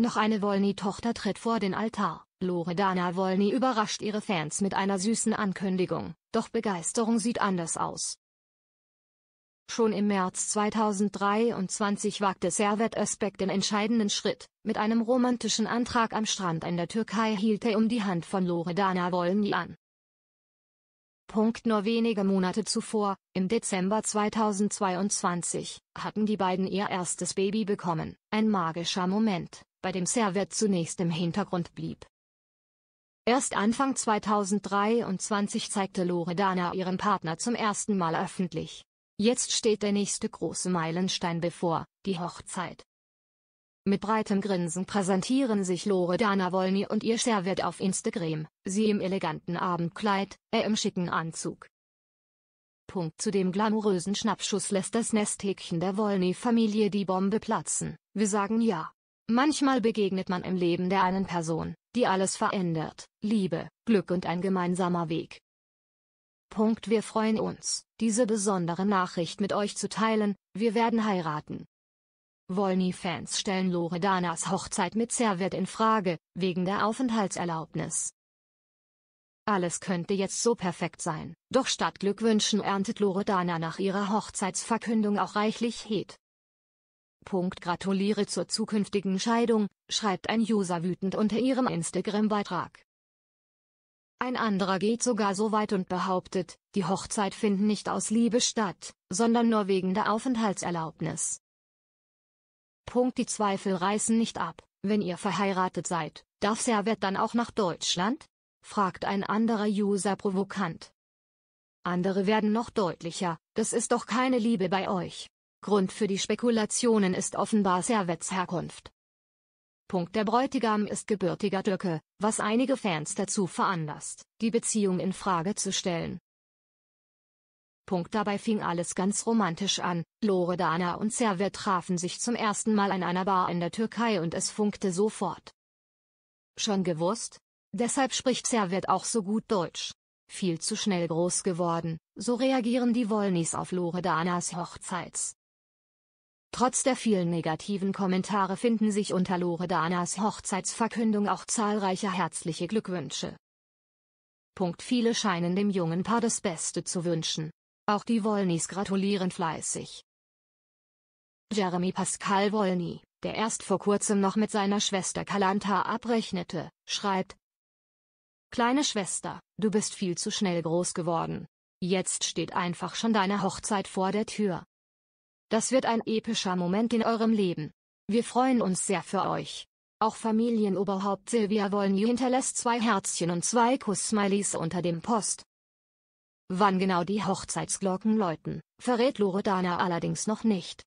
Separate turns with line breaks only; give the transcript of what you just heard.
Noch eine Wolny-Tochter tritt vor den Altar. Loredana Wolny überrascht ihre Fans mit einer süßen Ankündigung, doch Begeisterung sieht anders aus. Schon im März 2023 wagte Servet Özbek den entscheidenden Schritt. Mit einem romantischen Antrag am Strand in der Türkei hielt er um die Hand von Loredana Wolny an. Punkt nur wenige Monate zuvor, im Dezember 2022, hatten die beiden ihr erstes Baby bekommen. Ein magischer Moment bei dem Server zunächst im Hintergrund blieb. Erst Anfang 2023 zeigte Loredana ihren Partner zum ersten Mal öffentlich. Jetzt steht der nächste große Meilenstein bevor, die Hochzeit. Mit breitem Grinsen präsentieren sich Loredana Wolny und ihr Servet auf Instagram, sie im eleganten Abendkleid, er im schicken Anzug. Punkt zu dem glamourösen Schnappschuss lässt das Nesthäkchen der Wolny-Familie die Bombe platzen, wir sagen ja. Manchmal begegnet man im Leben der einen Person, die alles verändert, Liebe, Glück und ein gemeinsamer Weg. Punkt. Wir freuen uns, diese besondere Nachricht mit euch zu teilen, wir werden heiraten. Wolny-Fans stellen Loredanas Hochzeit mit Servet in Frage, wegen der Aufenthaltserlaubnis. Alles könnte jetzt so perfekt sein, doch statt Glückwünschen erntet Loredana nach ihrer Hochzeitsverkündung auch reichlich Hate. Punkt gratuliere zur zukünftigen Scheidung, schreibt ein User wütend unter ihrem Instagram-Beitrag. Ein anderer geht sogar so weit und behauptet, die Hochzeit finden nicht aus Liebe statt, sondern nur wegen der Aufenthaltserlaubnis. Punkt die Zweifel reißen nicht ab, wenn ihr verheiratet seid, darf Servet dann auch nach Deutschland? fragt ein anderer User provokant. Andere werden noch deutlicher, das ist doch keine Liebe bei euch, Grund für die Spekulationen ist offenbar Servets Herkunft. Punkt Der Bräutigam ist gebürtiger Türke, was einige Fans dazu veranlasst, die Beziehung in Frage zu stellen. Punkt Dabei fing alles ganz romantisch an, Loredana und Servet trafen sich zum ersten Mal an einer Bar in der Türkei und es funkte sofort. Schon gewusst? Deshalb spricht Servet auch so gut Deutsch. Viel zu schnell groß geworden, so reagieren die Wollnis auf Loredanas Hochzeits. Trotz der vielen negativen Kommentare finden sich unter Loredanas Hochzeitsverkündung auch zahlreiche herzliche Glückwünsche. Punkt viele scheinen dem jungen Paar das Beste zu wünschen. Auch die Wolnys gratulieren fleißig. Jeremy Pascal Wolny, der erst vor kurzem noch mit seiner Schwester Kalanta abrechnete, schreibt, Kleine Schwester, du bist viel zu schnell groß geworden. Jetzt steht einfach schon deine Hochzeit vor der Tür. Das wird ein epischer Moment in eurem Leben. Wir freuen uns sehr für euch. Auch Familienoberhaupt Silvia Wollny hinterlässt zwei Herzchen und zwei Kuss-Smileys unter dem Post. Wann genau die Hochzeitsglocken läuten, verrät Loredana allerdings noch nicht.